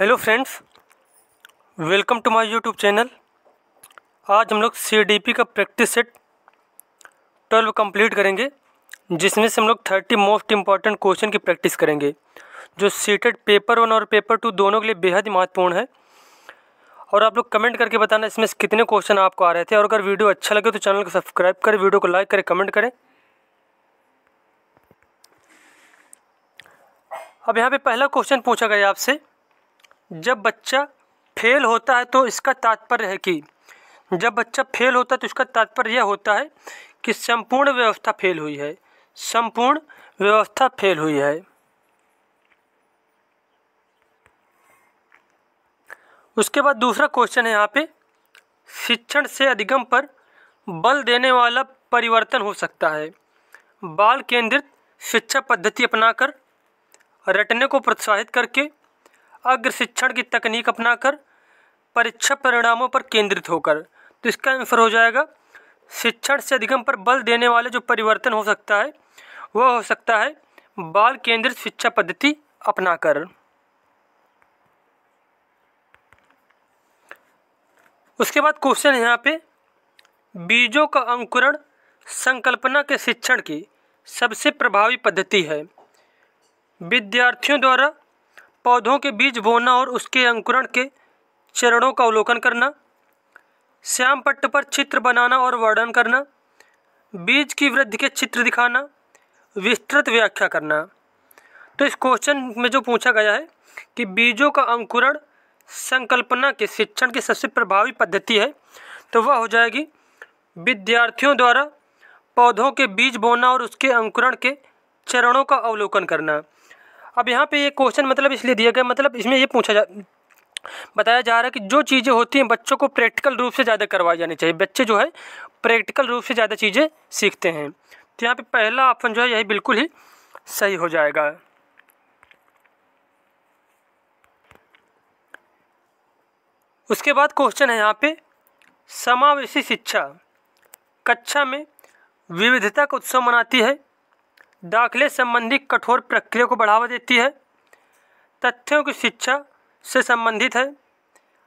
hello friends welcome to my YouTube channel आज हम लोग सीडीपी का प्रैक्टिस सेट ट्वेल्व कंप्लीट करेंगे जिसमें से हम लोग थर्टी मोस्ट इम्पॉर्टेंट क्वेश्चन की प्रैक्टिस करेंगे जो सीटेड पेपर वन और पेपर टू दोनों के लिए बेहद ही महत्वपूर्ण है और आप लोग कमेंट करके बताना इसमें कितने क्वेश्चन आपको आ रहे थे और अगर वीडियो अच्छा लगे तो चैनल को सब्सक्राइब करें वीडियो को लाइक करें कमेंट करें अब यहाँ पर पहला क्वेश्चन पूछा गया आपसे जब बच्चा फेल होता है तो इसका तात्पर्य है कि जब बच्चा फेल होता है तो इसका तात्पर्य यह होता है कि संपूर्ण व्यवस्था फेल हुई है संपूर्ण व्यवस्था फेल हुई है उसके बाद दूसरा क्वेश्चन है यहाँ पे शिक्षण से अधिगम पर बल देने वाला परिवर्तन हो सकता है बाल केंद्रित शिक्षा पद्धति अपनाकर रटने को प्रोत्साहित करके अग्र शिक्षण की तकनीक अपनाकर परीक्षा परिणामों पर केंद्रित होकर तो इसका आंसर हो जाएगा शिक्षण से अधिगम पर बल देने वाले जो परिवर्तन हो सकता है वह हो सकता है बाल केंद्रित शिक्षा पद्धति अपनाकर उसके बाद क्वेश्चन है यहाँ पे बीजों का अंकुरण संकल्पना के शिक्षण की सबसे प्रभावी पद्धति है विद्यार्थियों द्वारा पौधों के बीज बोना और उसके अंकुरण के चरणों का अवलोकन करना श्याम पट्ट पर चित्र बनाना और वर्णन करना बीज की वृद्धि के चित्र दिखाना विस्तृत व्याख्या करना तो इस क्वेश्चन में जो पूछा गया है कि बीजों का अंकुरण संकल्पना के शिक्षण की सबसे प्रभावी पद्धति है तो वह हो जाएगी विद्यार्थियों द्वारा पौधों के बीज बोना और उसके अंकुरण के चरणों का अवलोकन करना अब यहाँ पे ये क्वेश्चन मतलब इसलिए दिया गया मतलब इसमें ये पूछा जा बताया जा रहा है कि जो चीज़ें होती हैं बच्चों को प्रैक्टिकल रूप से ज़्यादा करवाई जानी चाहिए बच्चे जो है प्रैक्टिकल रूप से ज़्यादा चीज़ें सीखते हैं तो यहाँ पर पहला ऑप्शन जो है यही बिल्कुल ही सही हो जाएगा उसके बाद क्वेश्चन है यहाँ पे समावेशी शिक्षा कक्षा में विविधता का उत्सव मनाती है दाखिले संबंधी कठोर प्रक्रिया को बढ़ावा देती है तथ्यों की शिक्षा से संबंधित है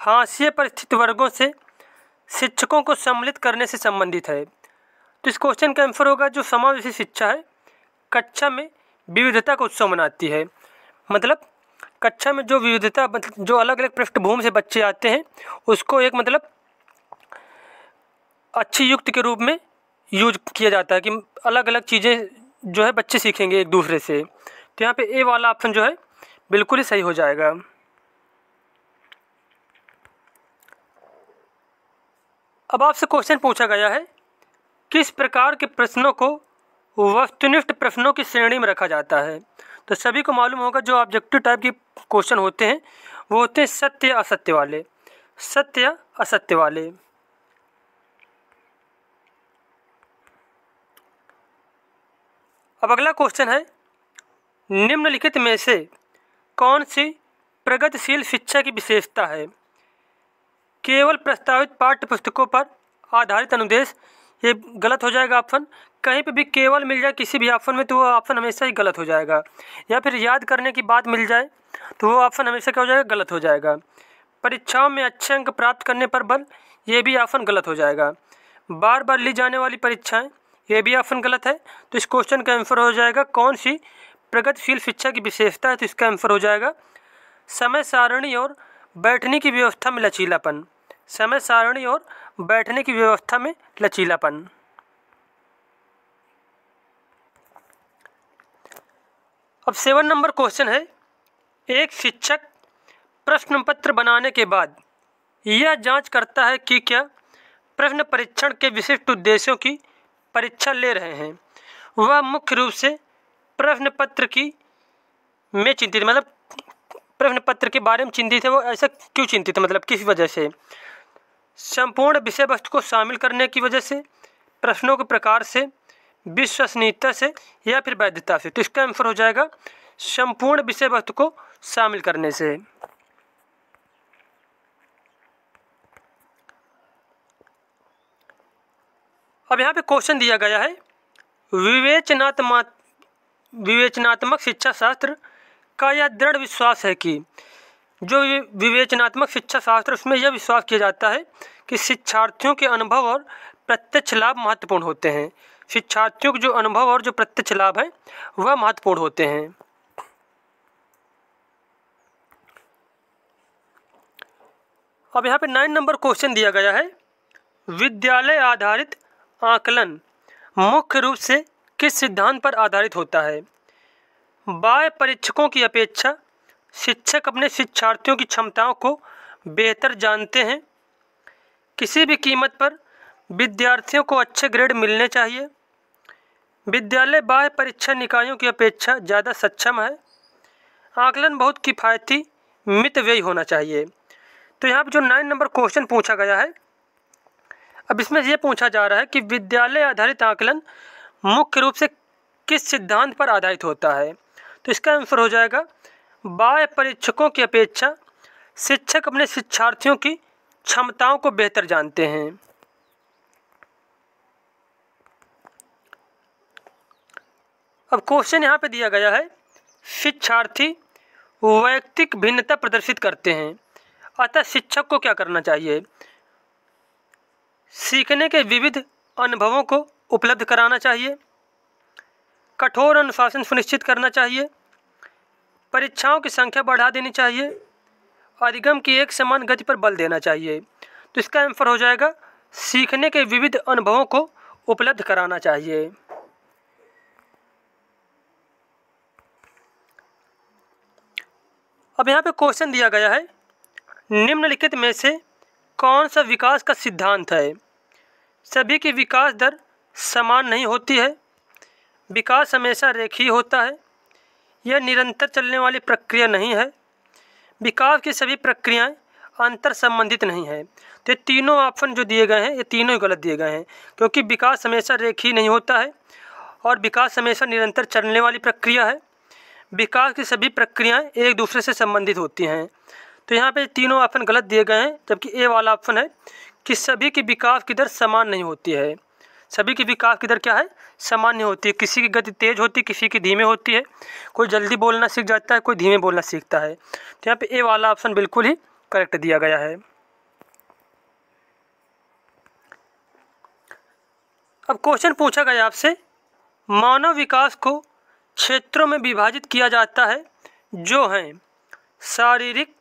हाशिए पर स्थित वर्गों से शिक्षकों को सम्मिलित करने से संबंधित है तो इस क्वेश्चन का आंसर होगा जो समावेशी शिक्षा है कक्षा में विविधता का उत्सव मनाती है मतलब कक्षा में जो विविधता मतलब जो अलग अलग पृष्ठभूमि से बच्चे आते हैं उसको एक मतलब अच्छी युक्त के रूप में यूज किया जाता है कि अलग अलग चीज़ें जो है बच्चे सीखेंगे एक दूसरे से तो यहाँ पे ए वाला ऑप्शन जो है बिल्कुल ही सही हो जाएगा अब आपसे क्वेश्चन पूछा गया है किस प्रकार के प्रश्नों को वस्तुनिष्ठ प्रश्नों की श्रेणी में रखा जाता है तो सभी को मालूम होगा जो ऑब्जेक्टिव टाइप के क्वेश्चन होते हैं वो होते हैं सत्य असत्य वाले सत्य असत्य वाले अब अगला क्वेश्चन है निम्नलिखित में से कौन सी प्रगतिशील शिक्षा की विशेषता है केवल प्रस्तावित पाठ्य पुस्तकों पर आधारित अनुदेश ये गलत हो जाएगा ऑप्शन कहीं पे भी केवल मिल जाए किसी भी ऑप्शन में तो वो ऑप्शन हमेशा ही गलत हो जाएगा या फिर याद करने की बात मिल जाए तो वो ऑप्शन हमेशा क्या हो जाएगा गलत हो जाएगा परीक्षाओं में अच्छे अंक प्राप्त करने पर बल ये भी ऑप्शन गलत हो जाएगा बार बार ली जाने वाली परीक्षाएं ये भी ऑप्शन गलत है तो इस क्वेश्चन का आंसर हो जाएगा कौन सी प्रगतिशील शिक्षा की विशेषता है तो इसका आंसर हो जाएगा समय सारणी और बैठने की व्यवस्था में लचीलापन समय सारणी और बैठने की व्यवस्था में लचीलापन अब सेवन नंबर क्वेश्चन है एक शिक्षक प्रश्न पत्र बनाने के बाद यह जांच करता है कि क्या प्रश्न परीक्षण के विशिष्ट उद्देश्यों की परीक्षा ले रहे हैं वह मुख्य रूप से प्रश्न पत्र की में चिंतित मतलब प्रश्न पत्र के बारे में चिंतित है वो ऐसा क्यों चिंतित है मतलब किस वजह से संपूर्ण विषय वस्तु को शामिल करने की वजह से प्रश्नों के प्रकार से विश्वसनीयता से या फिर वैधता से तो इसका आंसर हो जाएगा संपूर्ण विषय वस्तु को शामिल करने से अब यहाँ पे क्वेश्चन दिया गया है विवेचनात्मक विवेचनात्मक शिक्षा शास्त्र का यह दृढ़ विश्वास है कि जो विवेचनात्मक शिक्षा शास्त्र उसमें यह विश्वास किया जाता है कि शिक्षार्थियों के अनुभव और प्रत्यक्ष लाभ महत्वपूर्ण होते हैं शिक्षार्थियों के जो अनुभव और जो प्रत्यक्ष लाभ है वह महत्वपूर्ण होते हैं अब यहाँ पे नाइन नंबर क्वेश्चन दिया गया है विद्यालय आधारित आकलन मुख्य रूप से किस सिद्धांत पर आधारित होता है बाह्य परीक्षकों की अपेक्षा शिक्षक अपने शिक्षार्थियों की क्षमताओं को बेहतर जानते हैं किसी भी कीमत पर विद्यार्थियों को अच्छे ग्रेड मिलने चाहिए विद्यालय बाह्य परीक्षा निकायों की अपेक्षा ज़्यादा सक्षम है आकलन बहुत किफ़ायती मित व्यय होना चाहिए तो यहाँ पर जो नाइन नंबर क्वेश्चन पूछा गया है अब इसमें यह पूछा जा रहा है कि विद्यालय आधारित आकलन मुख्य रूप से किस सिद्धांत पर आधारित होता है तो इसका आंसर हो जाएगा बाह्य परीक्षकों की अपेक्षा शिक्षक अपने शिक्षार्थियों की क्षमताओं को बेहतर जानते हैं अब क्वेश्चन यहाँ पे दिया गया है शिक्षार्थी वैयक्तिक भिन्नता प्रदर्शित करते हैं अतः शिक्षक को क्या करना चाहिए सीखने के विविध अनुभवों को उपलब्ध कराना चाहिए कठोर अनुशासन सुनिश्चित करना चाहिए परीक्षाओं की संख्या बढ़ा देनी चाहिए अधिगम की एक समान गति पर बल देना चाहिए तो इसका आंसर हो जाएगा सीखने के विविध अनुभवों को उपलब्ध कराना चाहिए अब यहाँ पे क्वेश्चन दिया गया है निम्नलिखित में से कौन सा विकास का सिद्धांत है सभी की विकास दर समान नहीं होती है विकास हमेशा रेखीय होता है यह निरंतर चलने वाली प्रक्रिया नहीं है विकास की सभी प्रक्रियाएं अंतर संबंधित नहीं है तो ये तीनों ऑप्शन जो दिए गए हैं ये तीनों ही गलत दिए गए हैं क्योंकि विकास हमेशा रेखीय नहीं होता है और विकास हमेशा निरंतर चलने वाली प्रक्रिया है विकास की सभी प्रक्रियाएं एक दूसरे से संबंधित होती हैं तो यहाँ पे तीनों ऑप्शन गलत दिए गए हैं जबकि ए वाला ऑप्शन है कि सभी की विकास की दर समान नहीं होती है सभी की विकास की दर क्या है समान नहीं होती है किसी की गति तेज़ होती है किसी की धीमे होती है कोई जल्दी बोलना सीख जाता है कोई धीमे बोलना सीखता है तो यहाँ पर ए वाला ऑप्शन बिल्कुल ही करेक्ट दिया गया है अब क्वेश्चन पूछा गया आपसे मानव विकास को क्षेत्रों में विभाजित किया जाता है जो हैं शारीरिक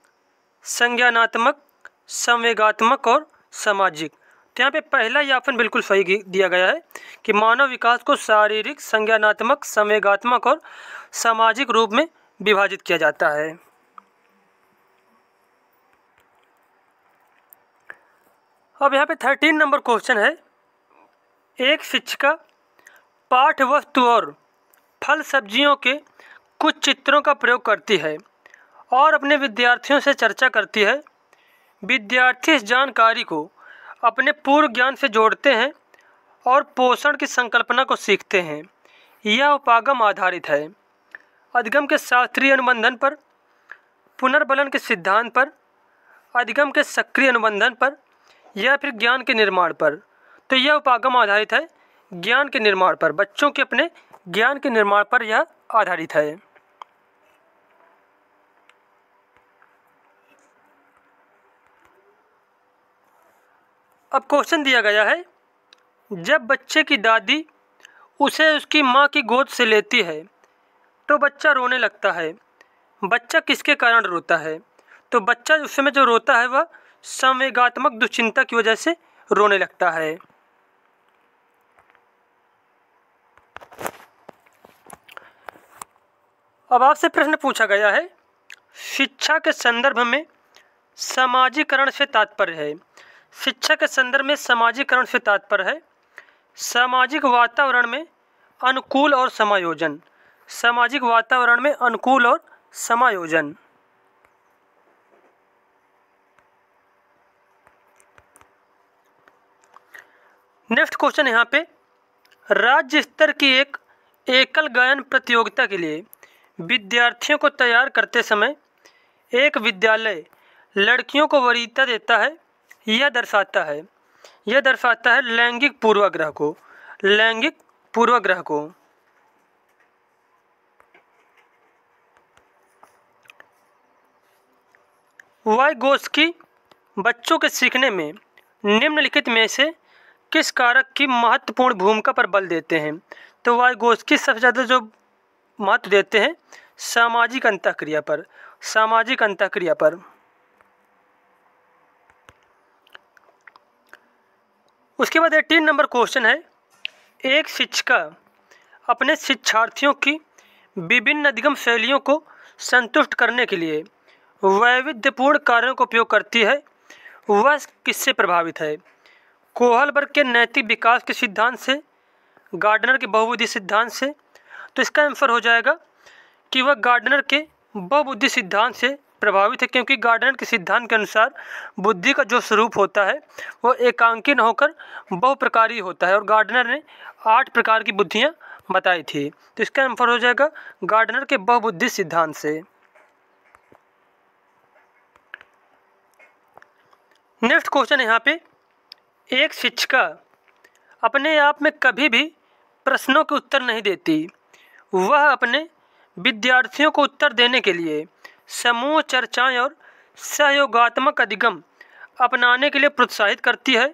संज्ञानात्मक संवेगात्मक और सामाजिक तो यहाँ पे पहला ये आपन बिल्कुल सही दिया गया है कि मानव विकास को शारीरिक संज्ञानात्मक संवेगात्मक और सामाजिक रूप में विभाजित किया जाता है अब यहाँ पे थर्टीन नंबर क्वेश्चन है एक शिक्षिका पाठ वस्तु और फल सब्जियों के कुछ चित्रों का प्रयोग करती है और अपने विद्यार्थियों से चर्चा करती है विद्यार्थी इस जानकारी को अपने पूर्व ज्ञान से जोड़ते हैं और पोषण की संकल्पना को सीखते हैं यह उपागम आधारित है अधिगम के शास्त्रीय अनुबंधन पर पुनर्बलन के सिद्धांत पर अधिगम के सक्रिय अनुबंधन पर या फिर ज्ञान के निर्माण पर तो यह उपागम आधारित है ज्ञान के निर्माण पर बच्चों के अपने ज्ञान के निर्माण पर यह आधारित है अब क्वेश्चन दिया गया है जब बच्चे की दादी उसे उसकी माँ की गोद से लेती है तो बच्चा रोने लगता है बच्चा किसके कारण रोता है तो बच्चा उस समय जो रोता है वह संवेगात्मक दुश्चिंता की वजह से रोने लगता है अब आपसे प्रश्न पूछा गया है शिक्षा के संदर्भ में समाजीकरण से तात्पर्य है शिक्षा के संदर्भ में सामाजिकरण से तात्पर्य है सामाजिक वातावरण में अनुकूल और समायोजन सामाजिक वातावरण में अनुकूल और समायोजन नेक्स्ट क्वेश्चन यहाँ पे राज्य स्तर की एक एकल गायन प्रतियोगिता के लिए विद्यार्थियों को तैयार करते समय एक विद्यालय लड़कियों को वरीयता देता है यह दर्शाता है यह दर्शाता है लैंगिक पूर्वाग्रह को लैंगिक पूर्वाग्रह को वाई गोस्की बच्चों के सीखने में निम्नलिखित में से किस कारक की महत्वपूर्ण भूमिका पर बल देते हैं तो वाई गोस्की सबसे ज़्यादा जो महत्व देते हैं सामाजिक अंतक्रिया पर सामाजिक अंतक्रिया पर उसके बाद एटीन नंबर क्वेश्चन है एक शिक्षिका अपने शिक्षार्थियों की विभिन्न अधिगम शैलियों को संतुष्ट करने के लिए वैविध्यपूर्ण कार्यों का उपयोग करती है वह किससे प्रभावित है कोहलबर्ग के नैतिक विकास के सिद्धांत से गार्डनर के बहुबुद्धि सिद्धांत से तो इसका आंसर हो जाएगा कि वह गार्डनर के बहुबुद्धि सिद्धांत से प्रभावित है क्योंकि गार्डन के सिद्धांत के अनुसार बुद्धि का जो स्वरूप होता है वो एकांकी न होकर बहुप्रकारी होता है और गार्डनर ने आठ प्रकार की बुद्धियाँ बताई थी तो इसका आंसर हो जाएगा गार्डनर के बहुबुद्धि सिद्धांत से नेक्स्ट क्वेश्चन यहाँ पे एक शिक्षिका अपने आप में कभी भी प्रश्नों के उत्तर नहीं देती वह अपने विद्यार्थियों को उत्तर देने के लिए समूह चर्चाएं और सहयोगात्मक अधिगम अपनाने के लिए प्रोत्साहित करती है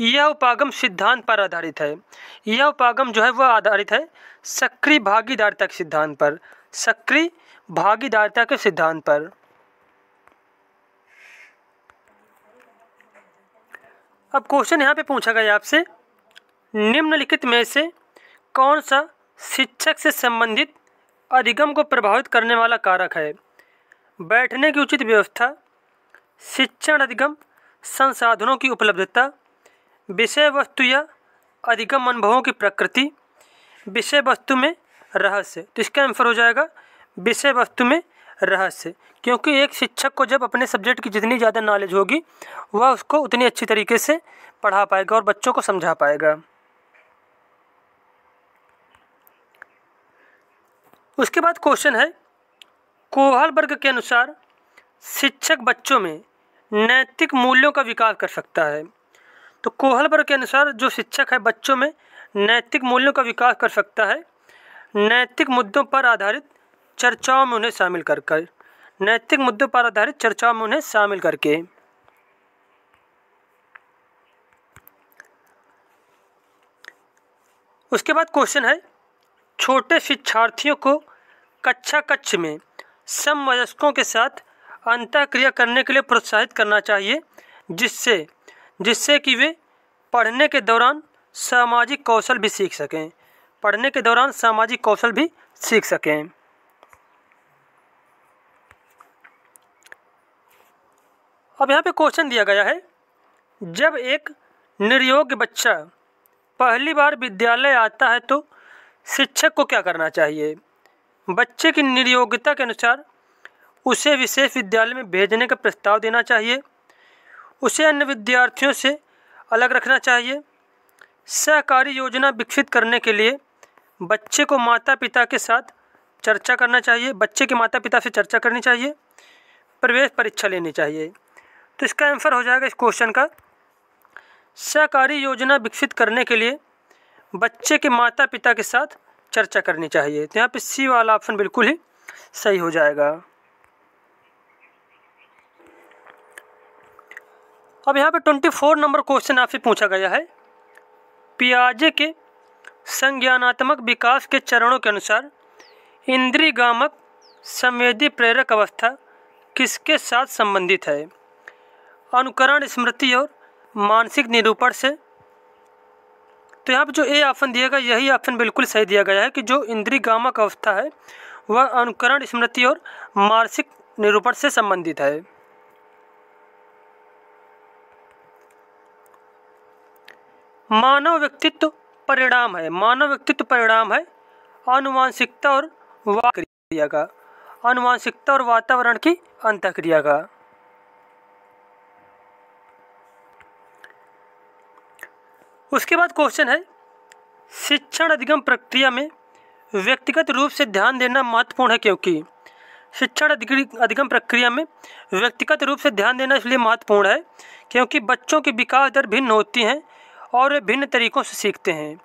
यह उपागम सिद्धांत पर आधारित है यह उपागम जो है वह आधारित है सक्रिय भागीदारिता के सिद्धांत पर सक्रिय भागीदारिता के सिद्धांत पर अब क्वेश्चन यहाँ पे पूछा गया आपसे निम्नलिखित में से कौन सा शिक्षक से संबंधित अधिगम को प्रभावित करने वाला कारक है बैठने की उचित व्यवस्था शिक्षण अधिगम संसाधनों की उपलब्धता विषय वस्तु या अधिगम अनुभवों की प्रकृति विषय वस्तु में रहस्य तो इसका आंसर हो जाएगा विषय वस्तु में रहस्य क्योंकि एक शिक्षक को जब अपने सब्जेक्ट की जितनी ज़्यादा नॉलेज होगी वह उसको उतनी अच्छी तरीके से पढ़ा पाएगा और बच्चों को समझा पाएगा उसके बाद क्वेश्चन है कोहलबर्ग के अनुसार शिक्षक बच्चों में नैतिक मूल्यों का विकास कर सकता है तो कोहलबर्ग के अनुसार जो शिक्षक है बच्चों में नैतिक मूल्यों का विकास कर सकता है नैतिक मुद्दों पर आधारित चर्चाओं में उन्हें शामिल कर कर नैतिक मुद्दों पर आधारित चर्चाओं में उन्हें शामिल करके उसके बाद क्वेश्चन है छोटे शिक्षार्थियों को कक्षा कक्ष में समवयस्कों के साथ अंतःक्रिया करने के लिए प्रोत्साहित करना चाहिए जिससे जिससे कि वे पढ़ने के दौरान सामाजिक कौशल भी सीख सकें पढ़ने के दौरान सामाजिक कौशल भी सीख सकें अब यहाँ पे क्वेश्चन दिया गया है जब एक निर्योग्य बच्चा पहली बार विद्यालय आता है तो शिक्षक को क्या करना चाहिए बच्चे की निर्योग्यता के अनुसार उसे विशेष विद्यालय में भेजने का प्रस्ताव देना चाहिए उसे अन्य विद्यार्थियों से अलग रखना चाहिए सहकारी योजना विकसित करने के लिए बच्चे को माता पिता के साथ चर्चा करना चाहिए बच्चे के माता पिता से चर्चा करनी चाहिए प्रवेश परीक्षा लेनी चाहिए तो इसका आंसर हो जाएगा इस क्वेश्चन का सहकारी योजना विकसित करने के लिए बच्चे के माता पिता के साथ चर्चा करनी चाहिए तो यहाँ पे सी वाला ऑप्शन बिल्कुल ही सही हो जाएगा अब यहाँ पे ट्वेंटी फोर नंबर क्वेश्चन आपसे पूछा गया है पियाजे के संज्ञानात्मक विकास के चरणों के अनुसार गामक संवेदी प्रेरक अवस्था किसके साथ संबंधित है अनुकरण स्मृति और मानसिक निरूपण से तो यहाँ पर जो ए ऑप्शन दिया गया यही ऑप्शन बिल्कुल सही दिया गया है कि जो इंद्री गामक अवस्था है वह अनुकरण स्मृति और मानसिक निरूपण से संबंधित है मानव व्यक्तित्व परिणाम है मानव व्यक्तित्व परिणाम है अनुवांशिकता और वाक्रिया का अनुवांशिकता और वातावरण की अंतक्रिया का उसके बाद क्वेश्चन है शिक्षण अधिगम प्रक्रिया में व्यक्तिगत रूप से ध्यान देना महत्वपूर्ण है क्योंकि शिक्षण अधिगम प्रक्रिया में व्यक्तिगत रूप से ध्यान देना इसलिए महत्वपूर्ण है क्योंकि बच्चों की विकास दर भिन्न होती हैं और वे भिन्न तरीकों से सीखते हैं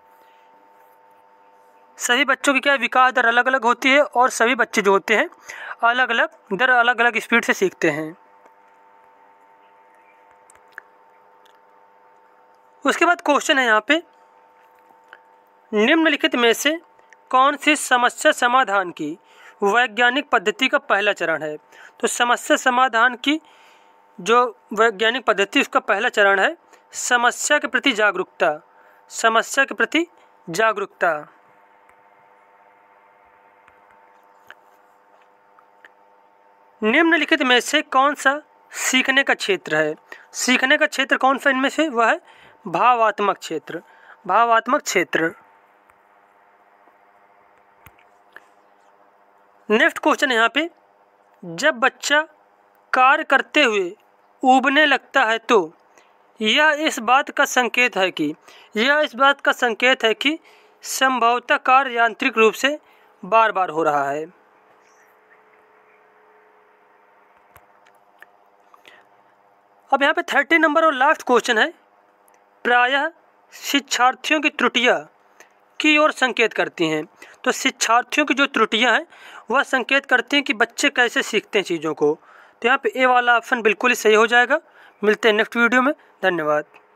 सभी बच्चों की क्या विकास दर अलग अलग होती है और सभी बच्चे जो होते हैं अलग अलग दर अलग अलग स्पीड से सीखते हैं उसके बाद क्वेश्चन है यहाँ पे निम्नलिखित में से कौन सी समस्या समाधान की वैज्ञानिक पद्धति का पहला चरण है तो समस्या समाधान की जो वैज्ञानिक पद्धति उसका पहला चरण है समस्या के प्रति जागरूकता समस्या के प्रति जागरूकता निम्नलिखित में से कौन सा सीखने का क्षेत्र है सीखने का क्षेत्र कौन सा इनमें से वह है भावात्मक क्षेत्र भावात्मक क्षेत्र नेक्स्ट क्वेश्चन यहाँ पे जब बच्चा कार्य करते हुए उबने लगता है तो यह इस बात का संकेत है कि यह इस बात का संकेत है कि संभवतः कार्य यांत्रिक रूप से बार बार हो रहा है अब यहाँ पे थर्टी नंबर और लास्ट क्वेश्चन है प्रायः शिक्षार्थियों की त्रुटियाँ की ओर संकेत करती हैं तो शिक्षार्थियों की जो त्रुटियाँ हैं वह संकेत करती हैं कि बच्चे कैसे सीखते हैं चीज़ों को तो यहाँ पे ए वाला ऑप्शन बिल्कुल ही सही हो जाएगा मिलते हैं नेक्स्ट वीडियो में धन्यवाद